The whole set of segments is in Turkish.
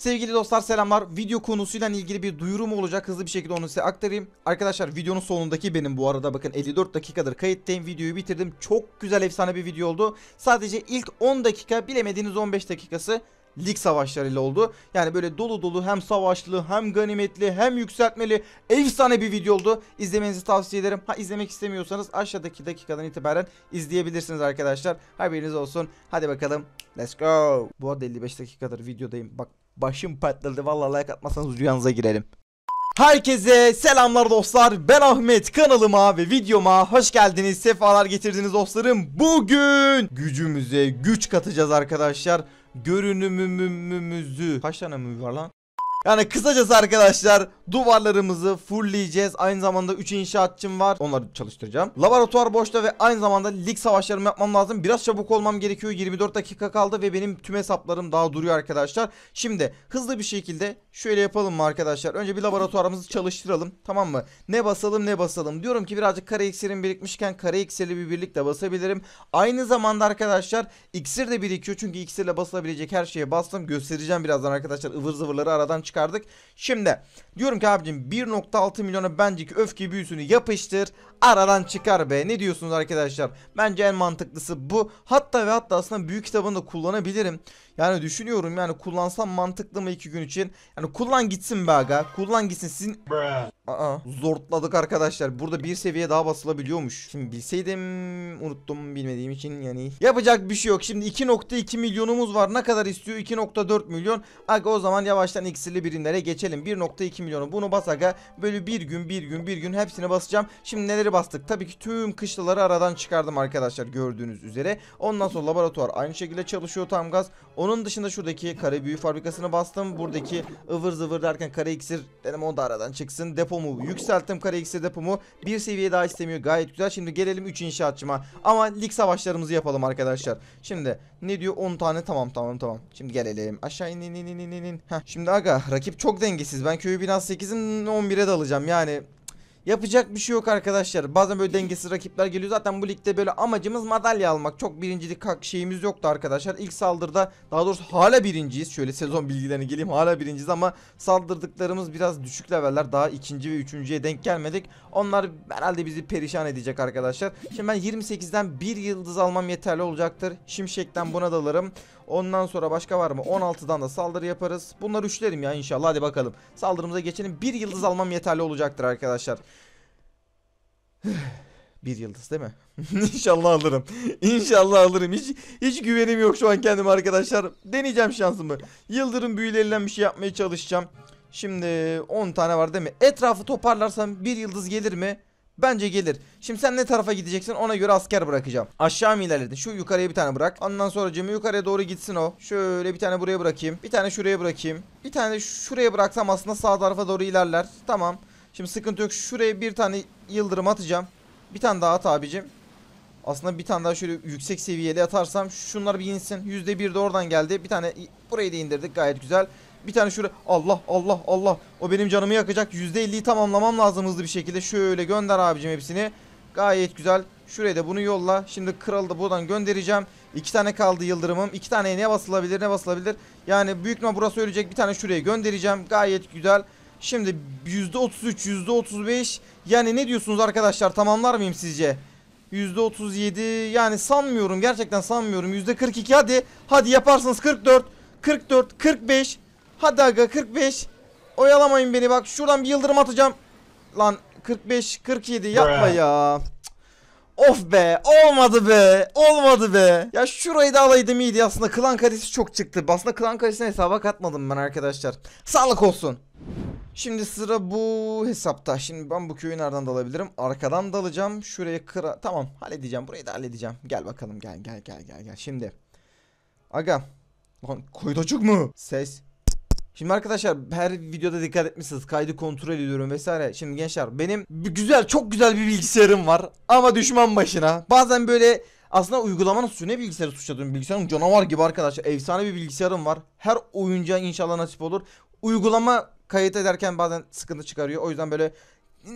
Sevgili dostlar selamlar. Video konusuyla ilgili bir duyurum olacak. Hızlı bir şekilde onu size aktarayım. Arkadaşlar videonun sonundaki benim bu arada bakın 54 dakikadır kayıttayım. Videoyu bitirdim. Çok güzel efsane bir video oldu. Sadece ilk 10 dakika bilemediğiniz 15 dakikası lig savaşlarıyla oldu. Yani böyle dolu dolu hem savaşlı hem ganimetli hem yükseltmeli efsane bir video oldu. İzlemenizi tavsiye ederim. Ha izlemek istemiyorsanız aşağıdaki dakikadan itibaren izleyebilirsiniz arkadaşlar. Haberiniz olsun. Hadi bakalım. Let's go. Bu arada 55 dakikadır videodayım. Bak Başım patladı valla like atmasanız rüyanıza girelim. Herkese selamlar dostlar ben Ahmet kanalıma ve videoma hoş geldiniz sefalar getirdiniz dostlarım bugün gücümüze güç katacağız arkadaşlar görünümümüzü kaç tane mü var lan yani kısacası arkadaşlar duvarlarımızı fullleyeceğiz. Aynı zamanda 3 inşaatçım var. Onları çalıştıracağım. Laboratuvar boşta ve aynı zamanda lig savaşlarımı yapmam lazım. Biraz çabuk olmam gerekiyor. 24 dakika kaldı ve benim tüm hesaplarım daha duruyor arkadaşlar. Şimdi hızlı bir şekilde şöyle yapalım mı arkadaşlar? Önce bir laboratuvarımızı çalıştıralım. Tamam mı? Ne basalım ne basalım. Diyorum ki birazcık kare iksirim birikmişken kare iksirli bir birlikte basabilirim. Aynı zamanda arkadaşlar iksir de birikiyor. Çünkü iksirle basılabilecek her şeye bastım. Göstereceğim birazdan arkadaşlar. ıvır zıvırları aradan çıkardık. Şimdi diyorum ki abicim 1.6 milyona bence ki öfke büyüsünü yapıştır. Aradan çıkar be. Ne diyorsunuz arkadaşlar? Bence en mantıklısı bu. Hatta ve hatta aslında büyük kitabını da kullanabilirim. Yani düşünüyorum yani kullansam mantıklı mı iki gün için? Yani kullan gitsin be aga. Kullan gitsin sizin... Aa, zortladık arkadaşlar. Burada bir seviye daha basılabiliyormuş. Şimdi bilseydim unuttum bilmediğim için yani. Yapacak bir şey yok. Şimdi 2.2 milyonumuz var. Ne kadar istiyor? 2.4 milyon. Aga o zaman yavaştan iksirli birimlere geçelim. 1.2 milyonu bunu bas aga. Böyle bir gün bir gün bir gün hepsini basacağım. Şimdi neleri bastık? Tabii ki tüm kışlaları aradan çıkardım arkadaşlar gördüğünüz üzere. Ondan sonra laboratuvar aynı şekilde çalışıyor tam gaz. Onun dışında şuradaki kare büyü fabrikasını bastım. Buradaki ıvır zıvır derken kare iksir dedim O da aradan çıksın. Depomu yükselttim kare iksir depomu. Bir seviye daha istemiyor gayet güzel. Şimdi gelelim 3 inşaatçıma. Ama lig savaşlarımızı yapalım arkadaşlar. Şimdi ne diyor 10 tane tamam tamam tamam. Şimdi gelelim aşağı inin inin inin inin. in Heh. Şimdi aga rakip çok dengesiz. Ben köyü binası 8'in 11'e dalacağım yani Yapacak bir şey yok arkadaşlar. Bazen böyle dengesiz rakipler geliyor. Zaten bu ligde böyle amacımız madalya almak. Çok birincilik şeyimiz yoktu arkadaşlar. İlk saldırıda daha doğrusu hala birinciyiz. Şöyle sezon bilgilerine geleyim. Hala birinciyiz ama saldırdıklarımız biraz düşük leveller. Daha ikinci ve üçüncüye denk gelmedik. Onlar herhalde bizi perişan edecek arkadaşlar. Şimdi ben 28'den bir yıldız almam yeterli olacaktır. Şimşek'ten buna dalarım. Ondan sonra başka var mı? 16'dan da saldırı yaparız. Bunlar üçlerim ya inşallah. Hadi bakalım. Saldırımıza geçelim. Bir yıldız almam yeterli olacaktır arkadaşlar. Bir yıldız değil mi? İnşallah alırım. İnşallah alırım. Hiç hiç güvenim yok şu an kendim arkadaşlar. Deneyeceğim şansımı. Yıldırım büyülerinden bir şey yapmaya çalışacağım. Şimdi 10 tane var değil mi? Etrafı toparlarsam bir yıldız gelir mi? Bence gelir. Şimdi sen ne tarafa gideceksin ona göre asker bırakacağım. Aşağı mı ilerledin? Şu yukarıya bir tane bırak. Ondan sonra cemi yukarıya doğru gitsin o. Şöyle bir tane buraya bırakayım. Bir tane şuraya bırakayım. Bir tane şuraya bıraksam aslında sağ tarafa doğru ilerler. Tamam. Şimdi sıkıntı yok. Şuraya bir tane yıldırım atacağım. Bir tane daha at abicim. Aslında bir tane daha şöyle yüksek seviyeli atarsam şunlar bir insin. %1 de oradan geldi. Bir tane burayı da indirdik gayet güzel. Bir tane şuraya. Allah Allah Allah. O benim canımı yakacak. %50'yi tamamlamam lazım hızlı bir şekilde. Şöyle gönder abicim hepsini. Gayet güzel. Şuraya da bunu yolla. Şimdi kralı da buradan göndereceğim. İki tane kaldı yıldırımım. İki tane ne basılabilir ne basılabilir. Yani büyük ihtimal burası ölecek. Bir tane şuraya göndereceğim. Gayet güzel. Şimdi %33, %35. Yani ne diyorsunuz arkadaşlar? Tamamlar mıyım sizce? %37 yani sanmıyorum. Gerçekten sanmıyorum. %42 hadi. Hadi yaparsınız 44, 44, 45, Hadi aga 45. Oyalamayın beni bak. Şuradan bir yıldırım atacağım. Lan 45 47 yapma ya. Of be olmadı be olmadı be. Ya şurayı da alaydım iyiydi aslında klan kalesi çok çıktı. Aslında klan kalesini hesaba katmadım ben arkadaşlar. Sağlık olsun. Şimdi sıra bu hesapta. Şimdi ben bu köyü nereden dalabilirim? Arkadan dalacağım. Şuraya kıra... Tamam halledeceğim. Burayı da halledeceğim. Gel bakalım gel gel gel gel gel. Şimdi. Aga. Lan koydacık mı? Ses Şimdi arkadaşlar her videoda dikkat etmişsiniz. Kaydı kontrol ediyorum vesaire. Şimdi gençler benim güzel çok güzel bir bilgisayarım var. Ama düşman başına. Bazen böyle aslında uygulamanın suçu ne bilgisayarı suçladım bilgisayarım canavar gibi arkadaşlar efsane bir bilgisayarım var her oyuncuya inşallah nasip olur uygulama kayıt ederken bazen sıkıntı çıkarıyor o yüzden böyle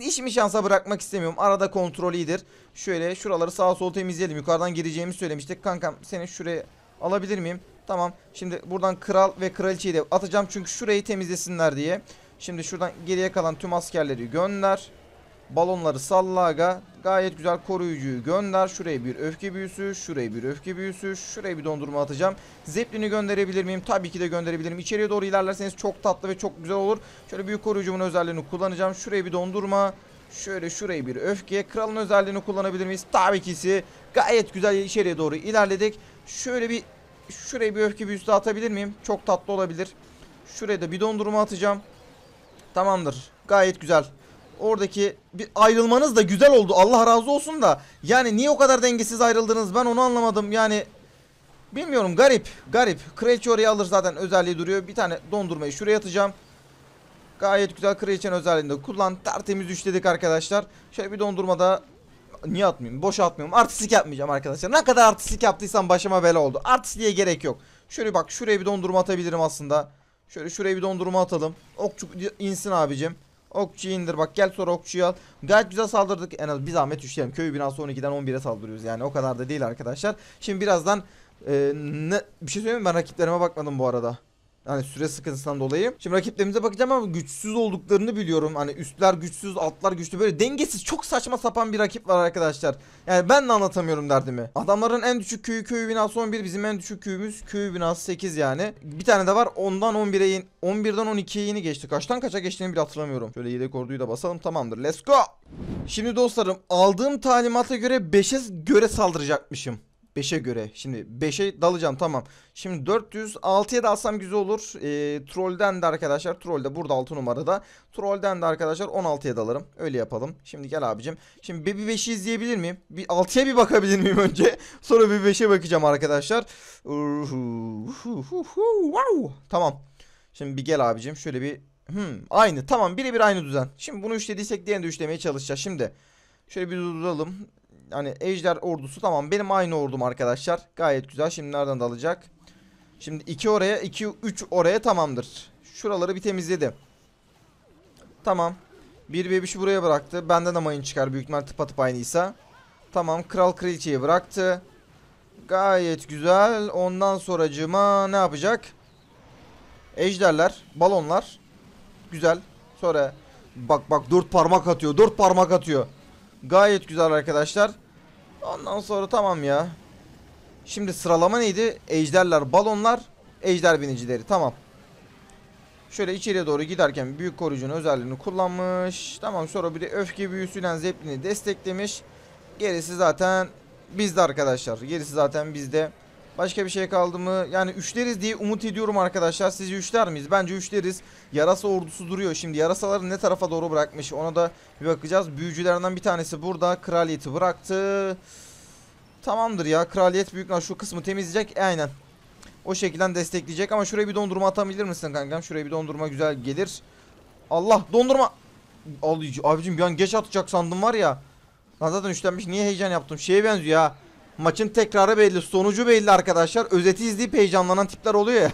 işimi şansa bırakmak istemiyorum arada kontrol iyidir şöyle şuraları sağa sola temizleyelim yukarıdan gireceğimi söylemiştik kankam seni şuraya alabilir miyim Tamam. Şimdi buradan kral ve kraliçeyi de atacağım. Çünkü şurayı temizlesinler diye. Şimdi şuradan geriye kalan tüm askerleri gönder. Balonları sallaga. Gayet güzel koruyucuyu gönder. Şuraya bir öfke büyüsü. Şuraya bir öfke büyüsü. Şuraya bir dondurma atacağım. Zeplin'i gönderebilir miyim? Tabii ki de gönderebilirim. İçeriye doğru ilerlerseniz çok tatlı ve çok güzel olur. Şöyle büyük koruyucumun özelliğini kullanacağım. Şuraya bir dondurma. Şöyle şuraya bir öfke. Kralın özelliğini kullanabilir miyiz? Tabii ki. Gayet güzel içeriye doğru ilerledik. Şöyle bir şuraya bir öfke büyüsü atabilir miyim? Çok tatlı olabilir. Şuraya da bir dondurma atacağım. Tamamdır. Gayet güzel. Oradaki bir ayrılmanız da güzel oldu. Allah razı olsun da. Yani niye o kadar dengesiz ayrıldınız? Ben onu anlamadım. Yani bilmiyorum garip. Garip. Kraliçe oraya alır zaten özelliği duruyor. Bir tane dondurmayı şuraya atacağım. Gayet güzel kraliçenin özelliğini de kullan. Tertemiz üçledik arkadaşlar. Şöyle bir dondurma da Niye atmıyorum? Boş atmıyorum. Artistik yapmayacağım arkadaşlar. Ne kadar artistik yaptıysam başıma bela oldu. Artistliğe gerek yok. Şöyle bak şuraya bir dondurma atabilirim aslında. Şöyle şuraya bir dondurma atalım. Okçu insin abicim. Okçu indir bak gel sonra okçuyu al. Gayet güzel saldırdık. En az bir zahmet düşelim. Köyü binası 12'den 11'e saldırıyoruz yani. O kadar da değil arkadaşlar. Şimdi birazdan e, ne, bir şey söyleyeyim mi? Ben rakiplerime bakmadım bu arada. Yani süre sıkıntısından dolayı. Şimdi rakiplerimize bakacağım ama güçsüz olduklarını biliyorum. Hani üstler güçsüz, altlar güçlü. Böyle dengesiz, çok saçma sapan bir rakip var arkadaşlar. Yani ben de anlatamıyorum derdimi. Adamların en düşük köyü köyü binası 11. Bizim en düşük köyümüz köyü binası 8 yani. Bir tane de var. Ondan 11'e in, 11'den 12'ye yeni geçti. Kaçtan kaça geçtiğini bile hatırlamıyorum. Şöyle yedek orduyu da basalım. Tamamdır. Let's go. Şimdi dostlarım aldığım talimata göre 5'e göre saldıracakmışım. 5'e göre. Şimdi 5'e dalacağım tamam. Şimdi 406'ya da alsam güzel olur. E, trollden de arkadaşlar. Troll de burada 6 numarada. Trollden de arkadaşlar 16'ya dalarım. Öyle yapalım. Şimdi gel abicim. Şimdi bir 5'i izleyebilir miyim? Bir 6'ya bir bakabilir miyim önce? Sonra bir 5'e bakacağım arkadaşlar. Tamam. Şimdi bir gel abicim. Şöyle bir Hmm, aynı tamam birebir aynı düzen. Şimdi bunu üçlediysek diğerini de üçlemeye çalışacağız. Şimdi şöyle bir duralım hani ejder ordusu tamam benim aynı ordum arkadaşlar. Gayet güzel. Şimdi nereden dalacak? Şimdi 2 oraya 2 3 oraya tamamdır. Şuraları bir temizledi. Tamam. Bir bebişi buraya bıraktı. Benden de mayın çıkar büyük ihtimal tıpatıp aynıysa. Tamam kral kraliçeyi bıraktı. Gayet güzel. Ondan sonracıma ne yapacak? Ejderler, balonlar. Güzel. Sonra bak bak dört parmak atıyor. Dört parmak atıyor. Gayet güzel arkadaşlar. Ondan sonra tamam ya. Şimdi sıralama neydi? Ejderler, balonlar, ejder binicileri. Tamam. Şöyle içeriye doğru giderken büyük koruyucunun özelliğini kullanmış. Tamam sonra bir de öfke büyüsüyle zeplini desteklemiş. Gerisi zaten bizde arkadaşlar. Gerisi zaten bizde. Başka bir şey kaldı mı? Yani üçleriz diye umut ediyorum arkadaşlar. Sizi üçler miyiz? Bence üçleriz. Yarasa ordusu duruyor. Şimdi yarasaları ne tarafa doğru bırakmış? Ona da bir bakacağız. Büyücülerden bir tanesi burada. Kraliyeti bıraktı. Tamamdır ya. Kraliyet büyükler şu kısmı temizleyecek. E, aynen. O şekilde destekleyecek. Ama şuraya bir dondurma atabilir misin kankam? Şuraya bir dondurma güzel gelir. Allah dondurma. Abicim bir an geç atacak sandım var ya. Lan zaten üçlenmiş. Niye heyecan yaptım? Şeye benziyor ya. Maçın tekrarı belli. Sonucu belli arkadaşlar. Özeti izleyip heyecanlanan tipler oluyor ya.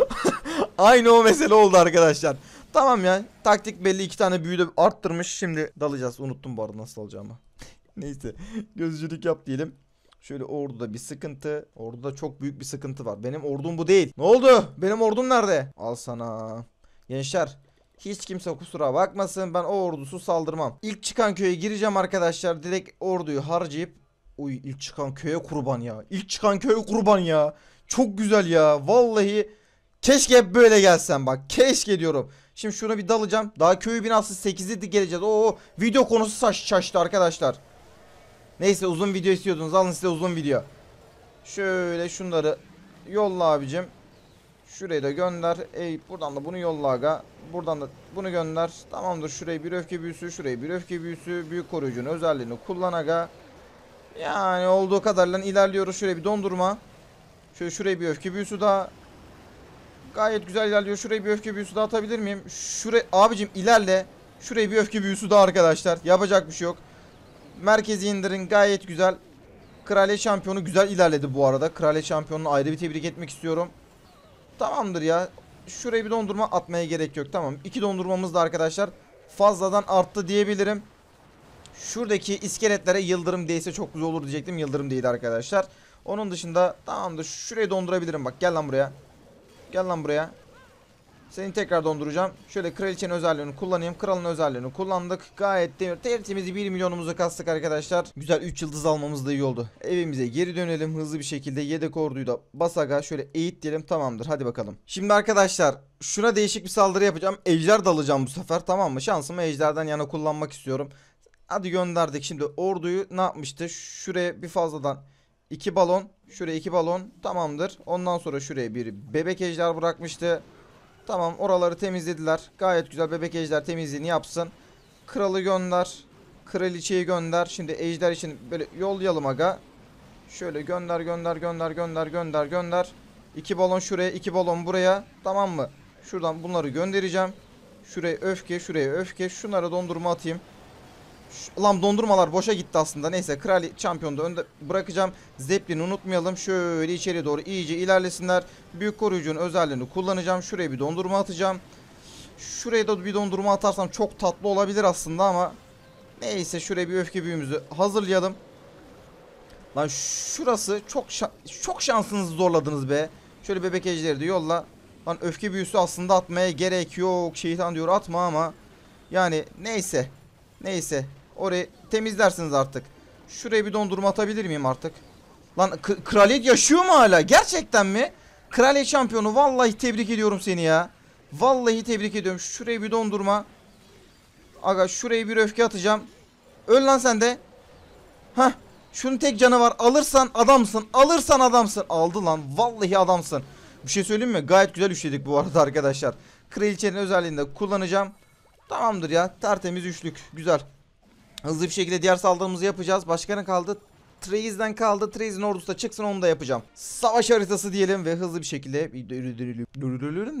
Aynı o mesele oldu arkadaşlar. Tamam ya. Taktik belli. iki tane büyüde arttırmış. Şimdi dalacağız. Unuttum bu arada nasıl alacağımı. Neyse. Gözcülük yap diyelim. Şöyle orduda bir sıkıntı. Orduda çok büyük bir sıkıntı var. Benim ordum bu değil. Ne oldu? Benim ordum nerede? Al sana. Gençler hiç kimse kusura bakmasın. Ben o ordusu saldırmam. İlk çıkan köye gireceğim arkadaşlar. Direkt orduyu harcayıp Uy ilk çıkan köye kurban ya. İlk çıkan köye kurban ya. Çok güzel ya. Vallahi keşke hep böyle gelsen bak. Keşke diyorum. Şimdi şuna bir dalacağım. Daha köyü binası 8'e geleceğiz. Oo video konusu saç şaştı arkadaşlar. Neyse uzun video istiyordunuz. Alın size uzun video. Şöyle şunları yolla abicim. Şurayı da gönder. Ey buradan da bunu yolla aga. Buradan da bunu gönder. Tamamdır. Şurayı bir öfke büyüsü, şurayı bir öfke büyüsü. Büyük koruyucunun özelliğini kullan aga. Yani olduğu kadarıyla ilerliyoruz. Şuraya bir dondurma. Şöyle şuraya bir öfke büyüsü daha. Gayet güzel ilerliyor. Şuraya bir öfke büyüsü daha atabilir miyim? Şuraya abicim ilerle. Şuraya bir öfke büyüsü daha arkadaşlar. Yapacak bir şey yok. Merkezi indirin. Gayet güzel. Kraliyet şampiyonu güzel ilerledi bu arada. Kraliyet şampiyonunu ayrı bir tebrik etmek istiyorum. Tamamdır ya. Şuraya bir dondurma atmaya gerek yok. Tamam. İki dondurmamız da arkadaşlar fazladan arttı diyebilirim. Şuradaki iskeletlere yıldırım değse çok güzel olur diyecektim. Yıldırım değdi arkadaşlar. Onun dışında tamamdır. Şurayı dondurabilirim bak. Gel lan buraya. Gel lan buraya. Seni tekrar donduracağım. Şöyle kraliçenin özelliğini kullanayım. Kralın özelliğini kullandık. Gayet demir. Tertemiz 1 milyonumuzu kastık arkadaşlar. Güzel 3 yıldız almamız da iyi oldu. Evimize geri dönelim hızlı bir şekilde. Yedek orduyu da basaga şöyle eğit diyelim. Tamamdır hadi bakalım. Şimdi arkadaşlar şuna değişik bir saldırı yapacağım. Ejder dalacağım bu sefer tamam mı? Şansımı ejderden yana kullanmak istiyorum. Hadi gönderdik. Şimdi orduyu ne yapmıştı? Şuraya bir fazladan iki balon. Şuraya iki balon. Tamamdır. Ondan sonra şuraya bir bebek ejder bırakmıştı. Tamam oraları temizlediler. Gayet güzel bebek ejder temizliğini yapsın. Kralı gönder. Kraliçeyi gönder. Şimdi ejder için böyle yollayalım aga. Şöyle gönder gönder gönder gönder gönder gönder. İki balon şuraya iki balon buraya. Tamam mı? Şuradan bunları göndereceğim. Şuraya öfke şuraya öfke. Şunlara dondurma atayım. Lan dondurmalar boşa gitti aslında. Neyse krali şampiyonu önde bırakacağım. Zeppelin'i unutmayalım. Şöyle içeri doğru iyice ilerlesinler. Büyük koruyucunun özelliğini kullanacağım. Şuraya bir dondurma atacağım. Şuraya da bir dondurma atarsam çok tatlı olabilir aslında ama. Neyse şuraya bir öfke büyümüzü hazırlayalım. Lan şurası çok şa çok şansınızı zorladınız be. Şöyle bebek ejderi de yolla. Lan öfke büyüsü aslında atmaya gerek yok. Şeytan diyor atma ama. Yani neyse. Neyse Orayı temizlersiniz artık. Şuraya bir dondurma atabilir miyim artık? Lan kraliyet yaşıyor mu hala? Gerçekten mi? Kraliyet şampiyonu vallahi tebrik ediyorum seni ya. Vallahi tebrik ediyorum. Şuraya bir dondurma. Aga şuraya bir öfke atacağım. Öl lan sen de. Hah. Şunun tek canı var. Alırsan adamsın. Alırsan adamsın. Aldı lan. Vallahi adamsın. Bir şey söyleyeyim mi? Gayet güzel üçledik bu arada arkadaşlar. Kraliçenin özelliğini de kullanacağım. Tamamdır ya. Tertemiz üçlük. Güzel. Hızlı bir şekilde diğer saldırımızı yapacağız. Başka ne kaldı? Trace'den kaldı. Trace'in ordusu da çıksın onu da yapacağım. Savaş haritası diyelim ve hızlı bir şekilde...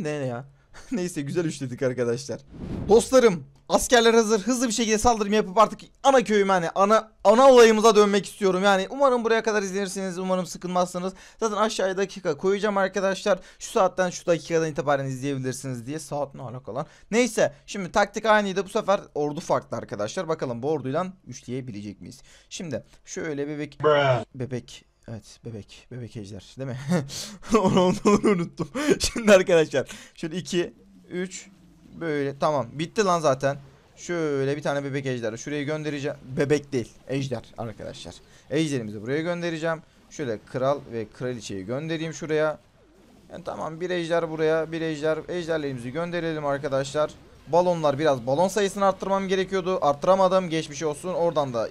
Ne ya? Neyse güzel üçledik arkadaşlar. Dostlarım askerler hazır hızlı bir şekilde saldırım yapıp artık ana köyüm yani ana ana olayımıza dönmek istiyorum. Yani umarım buraya kadar izlersiniz umarım sıkılmazsınız. Zaten aşağıya dakika koyacağım arkadaşlar. Şu saatten şu dakikadan itibaren izleyebilirsiniz diye saat ne alakalı lan. Neyse şimdi taktik aynıydı bu sefer ordu farklı arkadaşlar. Bakalım bu orduyla üçleyebilecek miyiz? Şimdi şöyle bebek bebek Evet bebek. Bebek ejder değil mi? onu, onu, unuttum. Şimdi arkadaşlar. Şöyle 2, 3. Böyle tamam. Bitti lan zaten. Şöyle bir tane bebek ejder. Şuraya göndereceğim. Bebek değil. Ejder arkadaşlar. Ejderimizi buraya göndereceğim. Şöyle kral ve kraliçeyi göndereyim şuraya. Yani e, tamam bir ejder buraya. Bir ejder. Ejderlerimizi gönderelim arkadaşlar. Balonlar biraz balon sayısını arttırmam gerekiyordu. Arttıramadım. Geçmiş olsun. Oradan da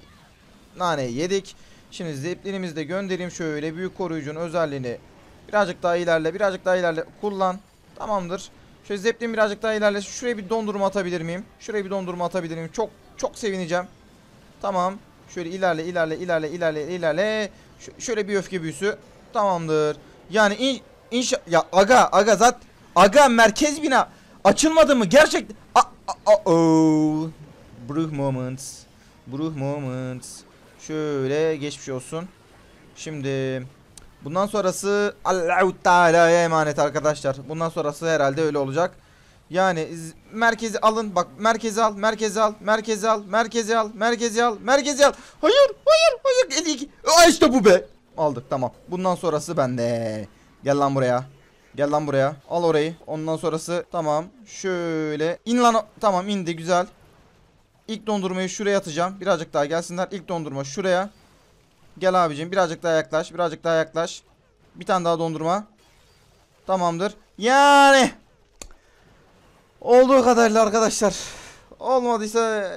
nane yedik. Şimdi zeplinimizi de göndereyim şöyle büyük koruyucunun özelliğini birazcık daha ilerle birazcık daha ilerle kullan. Tamamdır. Şöyle zeplin birazcık daha ilerle. Şuraya bir dondurma atabilir miyim? Şuraya bir dondurma atabilir miyim? Çok çok sevineceğim. Tamam. Şöyle ilerle ilerle ilerle ilerle ilerle. Ş şöyle bir öfke büyüsü. Tamamdır. Yani in inşa ya aga aga zat aga merkez bina açılmadı mı? Gerçekten oh. Bruh moments. Bruh moments. Şöyle geçmiş olsun. Şimdi bundan sonrası Allahu Teala'ya emanet arkadaşlar. Bundan sonrası herhalde öyle olacak. Yani merkezi alın bak merkezi al merkezi al merkezi al merkezi al merkezi al merkezi al. Hayır hayır hayır 52. Aa işte bu be. Aldık tamam. Bundan sonrası bende. Gel lan buraya. Gel lan buraya. Al orayı. Ondan sonrası tamam. Şöyle in lan. Tamam indi güzel. İlk dondurmayı şuraya atacağım. Birazcık daha gelsinler. İlk dondurma şuraya. Gel abicim birazcık daha yaklaş. Birazcık daha yaklaş. Bir tane daha dondurma. Tamamdır. Yani. Olduğu kadarıyla arkadaşlar. Olmadıysa...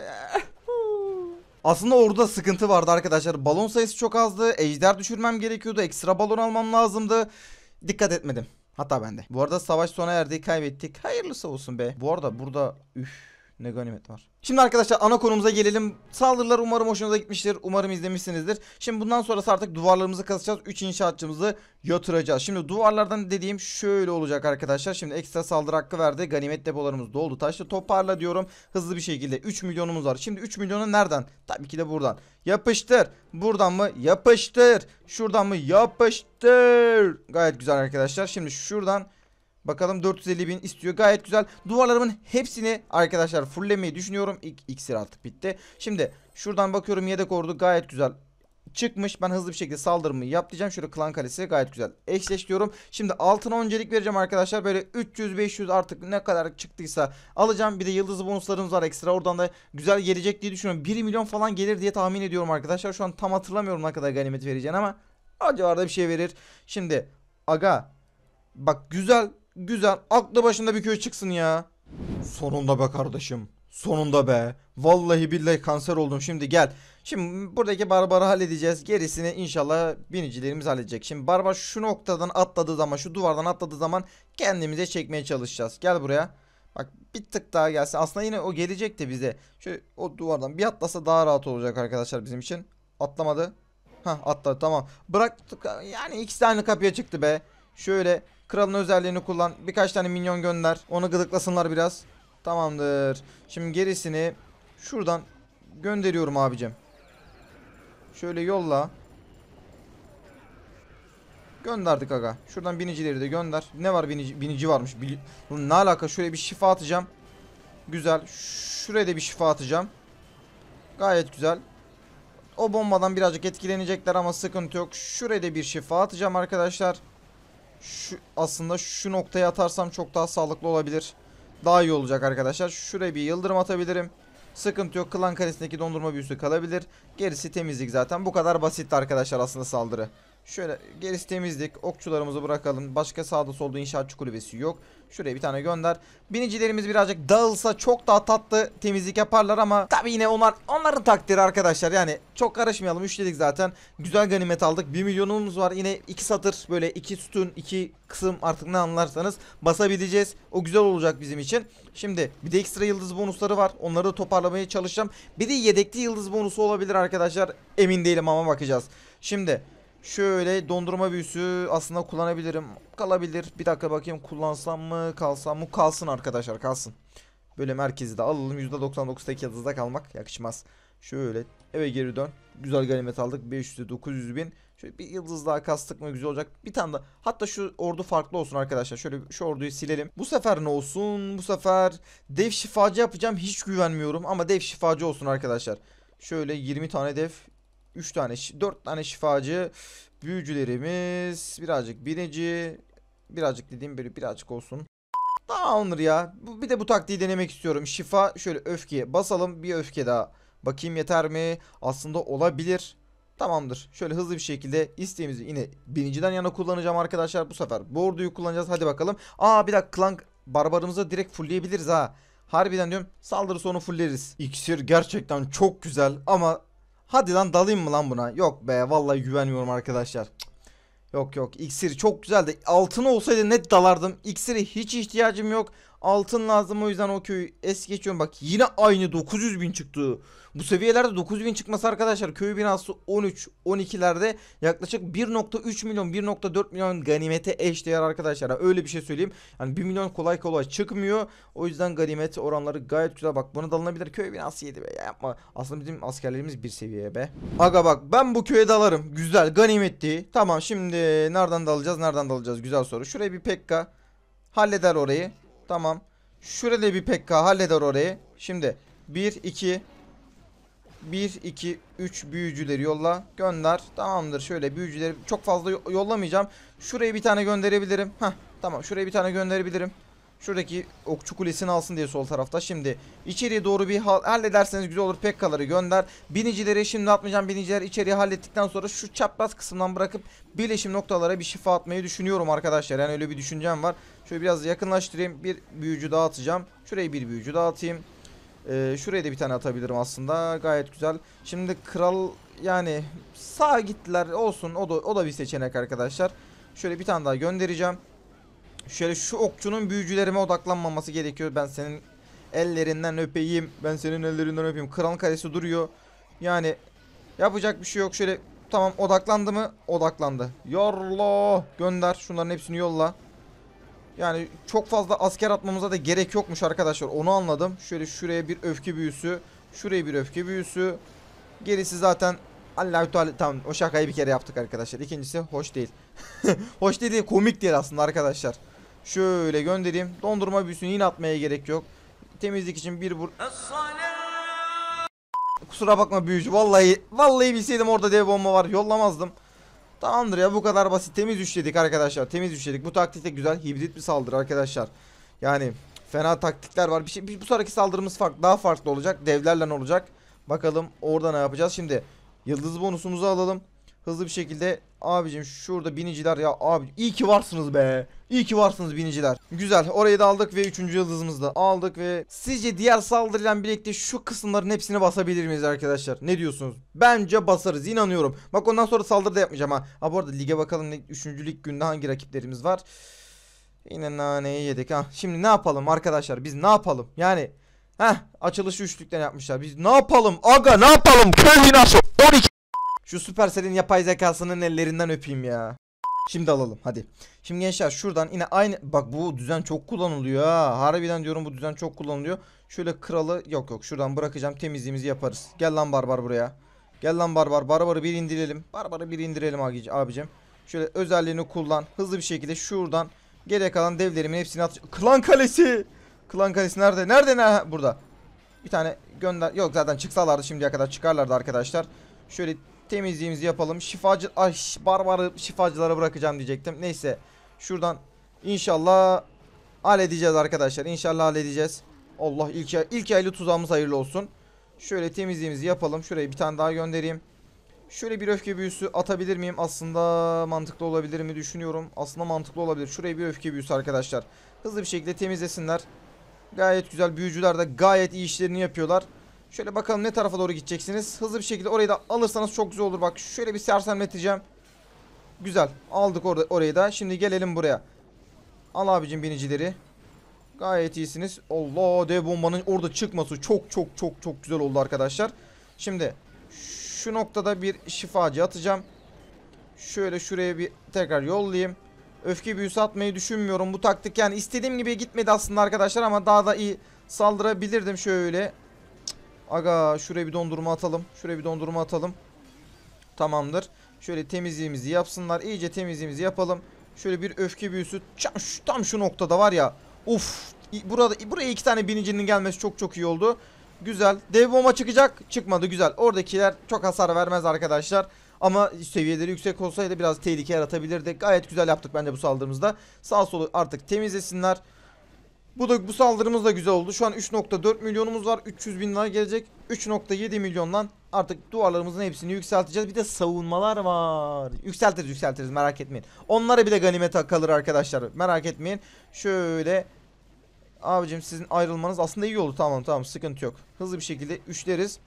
Aslında orada sıkıntı vardı arkadaşlar. Balon sayısı çok azdı. Ejder düşürmem gerekiyordu. Ekstra balon almam lazımdı. Dikkat etmedim. Hatta bende. Bu arada savaş sona erdi. Kaybettik. Hayırlısı olsun be. Bu arada burada... Üff. Ne ganimet var. Şimdi arkadaşlar ana konumuza gelelim. Saldırılar umarım hoşunuza gitmiştir. Umarım izlemişsinizdir. Şimdi bundan sonrası artık duvarlarımızı kazacağız. 3 inşaatçımızı yatıracağız. Şimdi duvarlardan dediğim şöyle olacak arkadaşlar. Şimdi ekstra saldırı hakkı verdi. Ganimet depolarımız doldu. Taşla toparla diyorum. Hızlı bir şekilde. 3 milyonumuz var. Şimdi 3 milyonu nereden? Tabii ki de buradan. Yapıştır. Buradan mı? Yapıştır. Şuradan mı? Yapıştır. Gayet güzel arkadaşlar. Şimdi şuradan... Bakalım 450 bin istiyor. Gayet güzel. Duvarlarımın hepsini arkadaşlar fulllemeyi düşünüyorum. İlk iksir artık bitti. Şimdi şuradan bakıyorum yedek ordu gayet güzel çıkmış. Ben hızlı bir şekilde saldırımı yap diyeceğim. Şöyle klan kalesi gayet güzel. Eşleş diyorum. Şimdi altına öncelik vereceğim arkadaşlar. Böyle 300-500 artık ne kadar çıktıysa alacağım. Bir de yıldız bonuslarımız var ekstra. Oradan da güzel gelecek diye düşünüyorum. 1 milyon falan gelir diye tahmin ediyorum arkadaşlar. Şu an tam hatırlamıyorum ne kadar ganimet vereceğim ama acaba da bir şey verir. Şimdi aga bak güzel Güzel. Aklı başında bir köy çıksın ya. Sonunda be kardeşim. Sonunda be. Vallahi billahi kanser oldum şimdi gel. Şimdi buradaki barbarı halledeceğiz. Gerisini inşallah binicilerimiz halledecek. Şimdi barbar şu noktadan atladığı zaman şu duvardan atladığı zaman kendimize çekmeye çalışacağız. Gel buraya. Bak bir tık daha gelsin. Aslında yine o gelecek de bize. Şöyle o duvardan bir atlasa daha rahat olacak arkadaşlar bizim için. Atlamadı. Hah atladı tamam. Bırak yani ikisi de aynı kapıya çıktı be. Şöyle Kralın özelliğini kullan. Birkaç tane minyon gönder. Onu gıdıklasınlar biraz. Tamamdır. Şimdi gerisini şuradan gönderiyorum abicim. Şöyle yolla. Gönderdik aga. Şuradan binicileri de gönder. Ne var binici, binici varmış. Bil Bunun ne alaka? Şuraya bir şifa atacağım. Güzel. Şuraya da bir şifa atacağım. Gayet güzel. O bombadan birazcık etkilenecekler ama sıkıntı yok. Şuraya da bir şifa atacağım arkadaşlar. Arkadaşlar şu aslında şu noktaya atarsam çok daha sağlıklı olabilir. Daha iyi olacak arkadaşlar. Şuraya bir yıldırım atabilirim. Sıkıntı yok. Klan kalesindeki dondurma büyüsü kalabilir. Gerisi temizlik zaten. Bu kadar basitti arkadaşlar aslında saldırı. Şöyle gerisi temizlik. Okçularımızı bırakalım. Başka sağda solda inşaatçı kulübesi yok. Şuraya bir tane gönder. Binicilerimiz birazcık dağılsa çok daha tatlı temizlik yaparlar ama tabi yine onlar onların takdiri arkadaşlar. Yani çok karışmayalım. Üçledik zaten. Güzel ganimet aldık. 1 milyonumuz var. Yine iki satır böyle iki sütun iki kısım artık ne anlarsanız basabileceğiz. O güzel olacak bizim için. Şimdi bir de ekstra yıldız bonusları var. Onları da toparlamaya çalışacağım. Bir de yedekli yıldız bonusu olabilir arkadaşlar. Emin değilim ama bakacağız. Şimdi Şöyle dondurma büyüsü aslında kullanabilirim. Kalabilir. Bir dakika bakayım kullansam mı kalsam mı? Kalsın arkadaşlar kalsın. Böyle merkezi de alalım. %99 tek yıldızda kalmak yakışmaz. Şöyle eve geri dön. Güzel ganimet aldık. 500 900 bin. Şöyle bir yıldız daha kastık mı güzel olacak. Bir tane daha. Hatta şu ordu farklı olsun arkadaşlar. Şöyle şu orduyu silelim. Bu sefer ne olsun? Bu sefer dev şifacı yapacağım. Hiç güvenmiyorum ama dev şifacı olsun arkadaşlar. Şöyle 20 tane dev 3 tane 4 tane şifacı büyücülerimiz birazcık birinci birazcık dediğim böyle birazcık olsun. Daha alınır ya. Bir de bu taktiği denemek istiyorum. Şifa şöyle öfke, basalım. Bir öfke daha. Bakayım yeter mi? Aslında olabilir. Tamamdır. Şöyle hızlı bir şekilde isteğimizi yine birinciden yana kullanacağım arkadaşlar. Bu sefer bu kullanacağız. Hadi bakalım. Aa bir dakika klan barbarımıza direkt fullleyebiliriz ha. Harbiden diyorum saldırı sonu fulleriz. İksir gerçekten çok güzel ama Hadi lan dalayım mı lan buna? Yok be vallahi güvenmiyorum arkadaşlar. Yok yok iksir çok güzel de altın olsaydı net dalardım. İksiri hiç ihtiyacım yok. Altın lazım o yüzden o köyü es geçiyorum. Bak yine aynı 900 bin çıktı. Bu seviyelerde 900 bin çıkması arkadaşlar köy binası 13-12'lerde yaklaşık 1.3 milyon 1.4 milyon ganimete eşdeğer arkadaşlar. Öyle bir şey söyleyeyim. Yani 1 milyon kolay kolay çıkmıyor. O yüzden ganimet oranları gayet güzel. Bak buna dalınabilir. Köy binası 7 be ya yapma. Aslında bizim askerlerimiz bir seviyeye be. Aga bak ben bu köye dalarım. Güzel ganimetti. Tamam şimdi nereden dalacağız nereden dalacağız güzel soru. Şuraya bir pekka. Halleder orayı. Tamam. Şurada bir PK halleder orayı. Şimdi 1 2 1 2 3 büyücüleri yolla. Gönder. Tamamdır. Şöyle büyücüleri çok fazla yollamayacağım. Şuraya bir tane gönderebilirim. Ha Tamam. Şuraya bir tane gönderebilirim. Şuradaki okçu kulesini alsın diye sol tarafta. Şimdi içeriye doğru bir hallederseniz güzel olur. Pekkaları gönder. Binicileri şimdi atmayacağım. Biniciler içeriye hallettikten sonra şu çapraz kısımdan bırakıp birleşim noktalara bir şifa atmayı düşünüyorum arkadaşlar. Yani öyle bir düşüncem var. Şöyle biraz yakınlaştırayım. Bir büyücü dağıtacağım. atacağım. Şuraya bir büyücü dağıtayım. Ee, şuraya da bir tane atabilirim aslında. Gayet güzel. Şimdi kral yani sağ gittiler. Olsun o da, o da bir seçenek arkadaşlar. Şöyle bir tane daha göndereceğim. Şöyle şu okçunun büyücülerime odaklanmaması gerekiyor. Ben senin ellerinden öpeyim. Ben senin ellerinden öpeyim. Kralın kalesi duruyor. Yani yapacak bir şey yok. Şöyle tamam odaklandı mı? Odaklandı. Yorlo gönder. Şunların hepsini yolla. Yani çok fazla asker atmamıza da gerek yokmuş arkadaşlar. Onu anladım. Şöyle şuraya bir öfke büyüsü. Şuraya bir öfke büyüsü. Gerisi zaten Allahü Teala tamam o şakayı bir kere yaptık arkadaşlar. İkincisi hoş değil. hoş değil, değil komik değil aslında arkadaşlar. Şöyle göndereyim. Dondurma büyüsünü in atmaya gerek yok. Temizlik için bir bur... Kusura bakma büyücü. Vallahi vallahi bilseydim orada dev bomba var. Yollamazdım. Tamamdır ya bu kadar basit. Temiz üçledik arkadaşlar. Temiz üçledik. Bu taktik de güzel. Hibrit bir saldırı arkadaşlar. Yani fena taktikler var. Bir şey, bir, bu sonraki saldırımız farklı, daha farklı olacak. Devlerle olacak. Bakalım orada ne yapacağız. Şimdi yıldız bonusumuzu alalım. Hızlı bir şekilde Abicim şurada biniciler ya abi. iyi ki varsınız be. İyi ki varsınız biniciler. Güzel orayı da aldık ve 3. yıldızımızı da aldık ve sizce diğer saldırıyla birlikte şu kısımların hepsini basabilir miyiz arkadaşlar? Ne diyorsunuz? Bence basarız inanıyorum. Bak ondan sonra saldırı da yapmayacağım ha. Ha bu arada lige bakalım 3. lig günde hangi rakiplerimiz var. Yine naneyi yedik ha. Şimdi ne yapalım arkadaşlar biz ne yapalım? Yani ha açılışı üçlükten yapmışlar. Biz ne yapalım aga ne yapalım? Köy 12 şu Supercell'in yapay zekasının ellerinden öpeyim ya. Şimdi alalım hadi. Şimdi gençler şuradan yine aynı bak bu düzen çok kullanılıyor ha. Harbiden diyorum bu düzen çok kullanılıyor. Şöyle kralı yok yok şuradan bırakacağım temizliğimizi yaparız. Gel lan barbar buraya. Gel lan barbar barbarı bir indirelim. Barbarı bir indirelim abicim. Şöyle özelliğini kullan. Hızlı bir şekilde şuradan geriye kalan devlerimin hepsini at. Klan kalesi. Klan kalesi nerede? Nerede? ne? Burada. Bir tane gönder. Yok zaten çıksalardı şimdiye kadar çıkarlardı arkadaşlar. Şöyle temizliğimizi yapalım. Şifacı ay barbarı şifacılara bırakacağım diyecektim. Neyse şuradan inşallah halledeceğiz arkadaşlar. İnşallah halledeceğiz. Allah ilk ay, ilk aylı tuzağımız hayırlı olsun. Şöyle temizliğimizi yapalım. Şuraya bir tane daha göndereyim. Şöyle bir öfke büyüsü atabilir miyim? Aslında mantıklı olabilir mi düşünüyorum. Aslında mantıklı olabilir. Şuraya bir öfke büyüsü arkadaşlar. Hızlı bir şekilde temizlesinler. Gayet güzel. Büyücüler de gayet iyi işlerini yapıyorlar. Şöyle bakalım ne tarafa doğru gideceksiniz. Hızlı bir şekilde orayı da alırsanız çok güzel olur. Bak şöyle bir sersemleteceğim. Güzel. Aldık orada orayı da. Şimdi gelelim buraya. Al abicim binicileri. Gayet iyisiniz. Allah dev bombanın orada çıkması çok çok çok çok güzel oldu arkadaşlar. Şimdi şu noktada bir şifacı atacağım. Şöyle şuraya bir tekrar yollayayım. Öfke büyüsü atmayı düşünmüyorum. Bu taktik yani istediğim gibi gitmedi aslında arkadaşlar ama daha da iyi saldırabilirdim şöyle. Aga şuraya bir dondurma atalım. Şuraya bir dondurma atalım. Tamamdır. Şöyle temizliğimizi yapsınlar. İyice temizliğimizi yapalım. Şöyle bir öfke büyüsü. Tam şu noktada var ya. Uf. Burada, buraya iki tane binicinin gelmesi çok çok iyi oldu. Güzel. Dev bomba çıkacak. Çıkmadı güzel. Oradakiler çok hasar vermez arkadaşlar. Ama seviyeleri yüksek olsaydı biraz tehlike yaratabilirdi. Gayet güzel yaptık bence bu saldırımızda. Sağ solu artık temizlesinler. Bu da bu saldırımız da güzel oldu. Şu an 3.4 milyonumuz var. 300 bin lira gelecek. 3.7 milyondan artık duvarlarımızın hepsini yükselteceğiz. Bir de savunmalar var. Yükseltiriz yükseltiriz merak etmeyin. Onlara bile ganimet kalır arkadaşlar. Merak etmeyin. Şöyle abicim sizin ayrılmanız aslında iyi oldu. Tamam tamam sıkıntı yok. Hızlı bir şekilde üçleriz.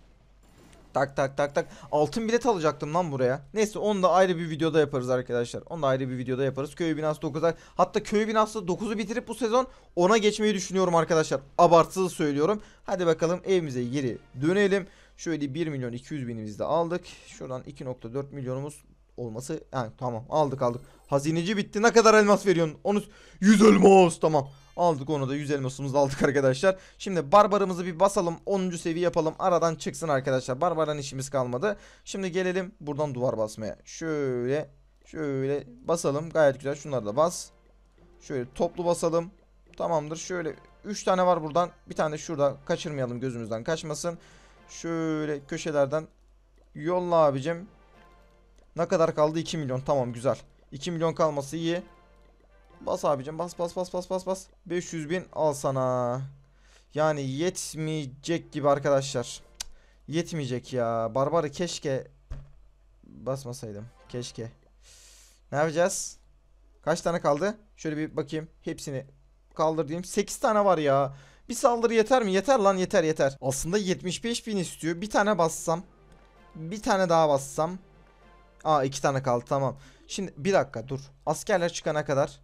Tak tak tak tak. Altın bilet alacaktım lan buraya. Neyse onu da ayrı bir videoda yaparız arkadaşlar. Onu da ayrı bir videoda yaparız. Köy binası 9'a. Hatta köy binası 9'u bitirip bu sezon 10'a geçmeyi düşünüyorum arkadaşlar. Abartsız söylüyorum. Hadi bakalım evimize geri dönelim. Şöyle 1 milyon 200 binimizi de aldık. Şuradan 2.4 milyonumuz olması. Yani tamam aldık aldık. Hazineci bitti. Ne kadar elmas veriyorsun? Onu 100 elmas tamam. Aldık onu da 150 elmasımızı aldık arkadaşlar. Şimdi barbarımızı bir basalım. 10. seviye yapalım. Aradan çıksın arkadaşlar. Barbaran işimiz kalmadı. Şimdi gelelim buradan duvar basmaya. Şöyle şöyle basalım. Gayet güzel. Şunları da bas. Şöyle toplu basalım. Tamamdır. Şöyle 3 tane var buradan. Bir tane de şurada. Kaçırmayalım gözümüzden kaçmasın. Şöyle köşelerden yolla abicim. Ne kadar kaldı? 2 milyon. Tamam güzel. 2 milyon kalması iyi. Bas abicim bas bas bas bas bas bas. 500 bin al sana. Yani yetmeyecek gibi arkadaşlar. yetmeyecek ya. Barbarı keşke basmasaydım. Keşke. Ne yapacağız? Kaç tane kaldı? Şöyle bir bakayım. Hepsini kaldır diyeyim. 8 tane var ya. Bir saldırı yeter mi? Yeter lan yeter yeter. Aslında 75 bin istiyor. Bir tane bassam. Bir tane daha bassam. Aa iki tane kaldı tamam. Şimdi bir dakika dur. Askerler çıkana kadar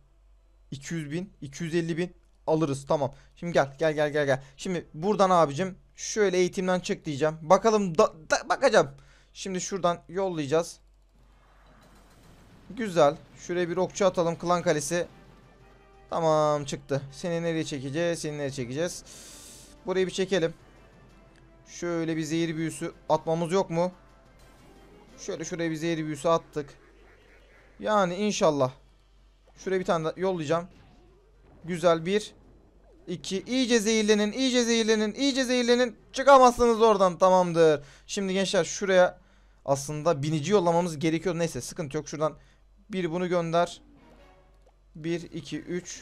200 bin, 250 bin alırız. Tamam. Şimdi gel, gel, gel, gel, gel. Şimdi buradan abicim şöyle eğitimden çık diyeceğim. Bakalım da, da bakacağım. Şimdi şuradan yollayacağız. Güzel. Şuraya bir okçu atalım. Klan kalesi. Tamam çıktı. Seni nereye çekeceğiz? Seni nereye çekeceğiz? Burayı bir çekelim. Şöyle bir zehir büyüsü atmamız yok mu? Şöyle şuraya bir zehir büyüsü attık. Yani inşallah. Şuraya bir tane yollayacağım. Güzel bir. iki. İyice zehirlenin. iyice zehirlenin. iyice zehirlenin. Çıkamazsınız oradan. Tamamdır. Şimdi gençler şuraya aslında binici yollamamız gerekiyor. Neyse sıkıntı yok. Şuradan bir bunu gönder. Bir, iki, üç.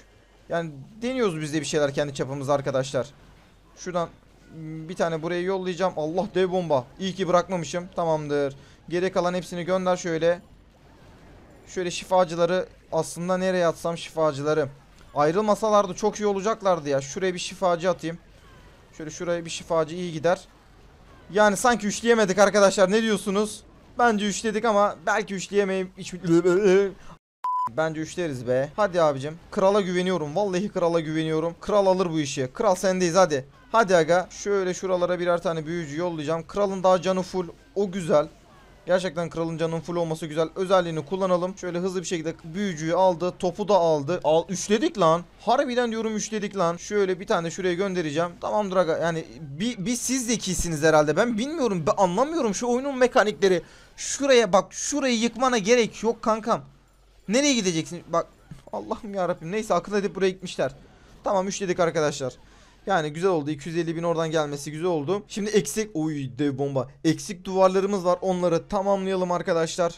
Yani deniyoruz biz de bir şeyler kendi çapımızda arkadaşlar. Şuradan bir tane buraya yollayacağım. Allah dev bomba. İyi ki bırakmamışım. Tamamdır. Geri kalan hepsini gönder şöyle. Şöyle şifacıları aslında nereye atsam şifacıları. Ayrılmasalardı çok iyi olacaklardı ya. Şuraya bir şifacı atayım. Şöyle şuraya bir şifacı iyi gider. Yani sanki üçleyemedik arkadaşlar. Ne diyorsunuz? Bence üçledik ama belki üçleyemeyim. Hiç... Bence üçleriz be. Hadi abicim. Krala güveniyorum. Vallahi krala güveniyorum. Kral alır bu işi. Kral sendeyiz hadi. Hadi aga. Şöyle şuralara birer tane büyücü yollayacağım. Kralın daha canı full. O güzel. Gerçekten kralın canının full olması güzel. Özelliğini kullanalım. Şöyle hızlı bir şekilde büyücüyü aldı. Topu da aldı. Al, üçledik lan. Harbiden diyorum üçledik lan. Şöyle bir tane şuraya göndereceğim. Tamamdır aga. Yani bir, bir siz zekisiniz herhalde. Ben bilmiyorum. Ben anlamıyorum şu oyunun mekanikleri. Şuraya bak. Şurayı yıkmana gerek yok kankam. Nereye gideceksin? Bak Allah'ım ya Neyse akıl edip buraya gitmişler. Tamam üçledik arkadaşlar. Yani güzel oldu. 250 bin oradan gelmesi güzel oldu. Şimdi eksik. Uy dev bomba. Eksik duvarlarımız var. Onları tamamlayalım arkadaşlar.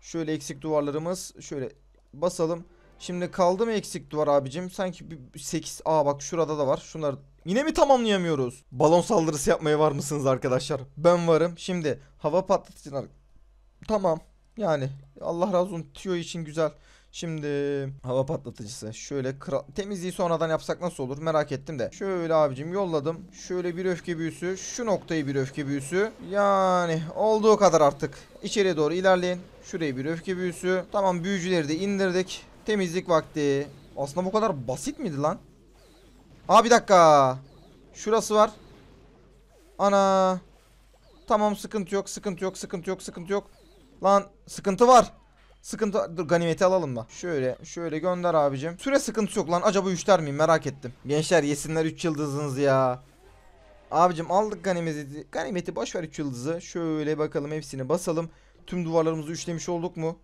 Şöyle eksik duvarlarımız. Şöyle basalım. Şimdi kaldı mı eksik duvar abicim? Sanki bir 8. Aa bak şurada da var. Şunlar yine mi tamamlayamıyoruz? Balon saldırısı yapmaya var mısınız arkadaşlar? Ben varım. Şimdi hava patlatıcılar. Tamam. Yani Allah razı olsun. Tüyo için güzel. Şimdi hava patlatıcısı. Şöyle kral... temizliği sonradan yapsak nasıl olur merak ettim de. Şöyle abicim yolladım. Şöyle bir öfke büyüsü. Şu noktayı bir öfke büyüsü. Yani olduğu kadar artık. İçeriye doğru ilerleyin. Şurayı bir öfke büyüsü. Tamam büyücüleri de indirdik. Temizlik vakti. Aslında bu kadar basit miydi lan? Aa bir dakika. Şurası var. Ana. Tamam sıkıntı yok sıkıntı yok sıkıntı yok sıkıntı yok. Lan sıkıntı var. Sıkıntı dur ganimeti alalım da. Şöyle şöyle gönder abicim. Süre sıkıntısı yok lan. Acaba üçler miyim merak ettim. Gençler yesinler 3 yıldızınız ya. Abicim aldık ganimeti. Ganimeti boş ver 3 yıldızı. Şöyle bakalım hepsini basalım. Tüm duvarlarımızı üçlemiş olduk mu?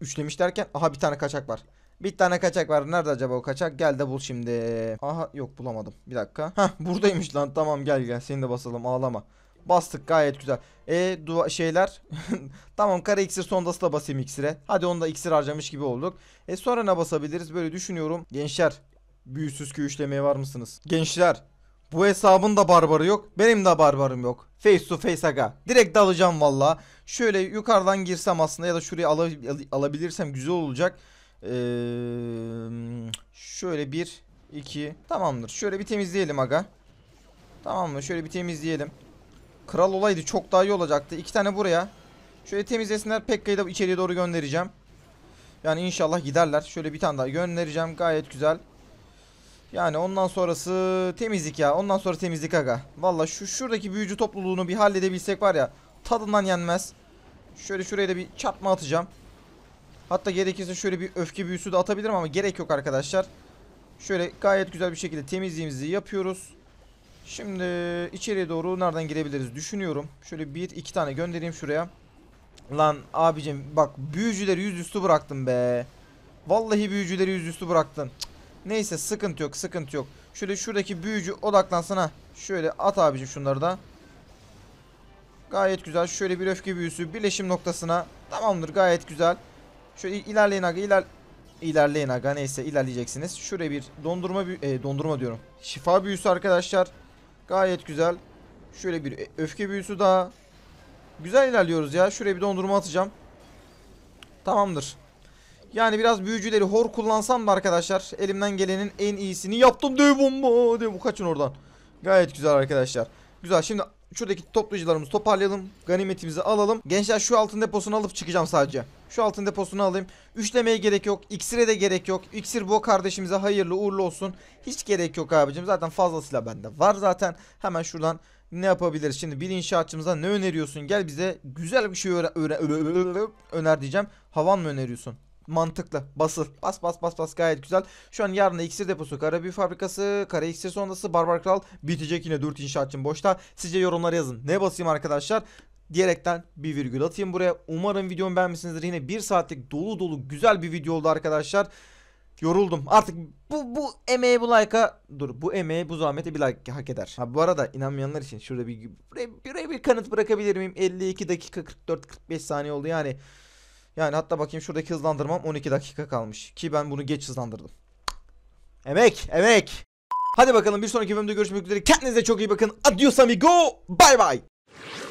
Üçlemiş derken aha bir tane kaçak var. Bir tane kaçak var. Nerede acaba o kaçak? Gel de bul şimdi. Aha yok bulamadım. Bir dakika. Hah buradaymış lan. Tamam gel gel. Seni de basalım ağlama. Bastık gayet güzel. E dua şeyler. tamam kare iksir sondası da basayım iksire. Hadi onda da iksir harcamış gibi olduk. E sonra ne basabiliriz böyle düşünüyorum. Gençler büyüsüz köüşlemeye var mısınız? Gençler bu hesabın da barbarı yok. Benim de barbarım yok. Face to face aga. Direkt dalacağım valla. Şöyle yukarıdan girsem aslında ya da şuraya al alabilirsem güzel olacak. Ee, şöyle bir iki. Tamamdır. Şöyle bir temizleyelim aga. Tamam mı? Şöyle bir temizleyelim. Kral olaydı çok daha iyi olacaktı. İki tane buraya. Şöyle temizlesinler. Pekka'yı da içeriye doğru göndereceğim. Yani inşallah giderler. Şöyle bir tane daha göndereceğim. Gayet güzel. Yani ondan sonrası temizlik ya. Ondan sonra temizlik aga. Valla şu şuradaki büyücü topluluğunu bir halledebilsek var ya. Tadından yenmez. Şöyle şuraya da bir çarpma atacağım. Hatta gerekirse şöyle bir öfke büyüsü de atabilirim ama gerek yok arkadaşlar. Şöyle gayet güzel bir şekilde temizliğimizi yapıyoruz. Şimdi içeriye doğru nereden girebiliriz düşünüyorum. Şöyle bir iki tane göndereyim şuraya. Lan abicim bak büyücüleri yüzüstü bıraktım be. Vallahi büyücüleri yüzüstü bıraktın. Neyse sıkıntı yok sıkıntı yok. Şöyle şuradaki büyücü odaklansana. Şöyle at abicim şunları da. Gayet güzel. Şöyle bir öfke büyüsü birleşim noktasına. Tamamdır gayet güzel. Şöyle ilerleyin aga iler ilerleyin aga neyse ilerleyeceksiniz. Şuraya bir dondurma e, dondurma diyorum. Şifa büyüsü arkadaşlar. Gayet güzel. Şöyle bir e, öfke büyüsü daha. Güzel ilerliyoruz ya. Şuraya bir dondurma atacağım. Tamamdır. Yani biraz büyücüleri hor kullansam da arkadaşlar elimden gelenin en iyisini yaptım. Dev bomba. bu kaçın oradan. Gayet güzel arkadaşlar. Güzel şimdi Şuradaki toplayıcılarımızı toparlayalım. Ganimetimizi alalım. Gençler şu altın deposunu alıp çıkacağım sadece. Şu altın deposunu alayım. Üçlemeye gerek yok. İksire de gerek yok. İksir bu kardeşimize hayırlı uğurlu olsun. Hiç gerek yok abicim. Zaten fazlasıyla bende var zaten. Hemen şuradan ne yapabiliriz? Şimdi bir inşaatçımıza ne öneriyorsun? Gel bize güzel bir şey öğre, öğre, öğre, öğre öner diyeceğim. Havan mı öneriyorsun? mantıklı. Basıl. Bas bas bas bas gayet güzel. Şu an yarın iksir deposu, kara büyü fabrikası, kara iksir sondası, barbar kral bitecek yine 4 inşaatçım boşta. Sizce yorumlara yazın. Ne basayım arkadaşlar? diyerekten bir virgül atayım buraya. Umarım videomu beğenmişsinizdir. Yine bir saatlik dolu dolu güzel bir video oldu arkadaşlar. Yoruldum. Artık bu bu emeğe bu like'a dur bu emeğe bu zahmete bir like hak eder. Ha bu arada inanmayanlar için şurada bir buraya, buraya bir kanıt bırakabilir miyim? 52 dakika 44 45 saniye oldu yani. Yani hatta bakayım şuradaki hızlandırmam 12 dakika kalmış. Ki ben bunu geç hızlandırdım. Emek emek. Hadi bakalım bir sonraki bölümde görüşmek üzere. Kendinize çok iyi bakın. Adios amigo. Bye bye.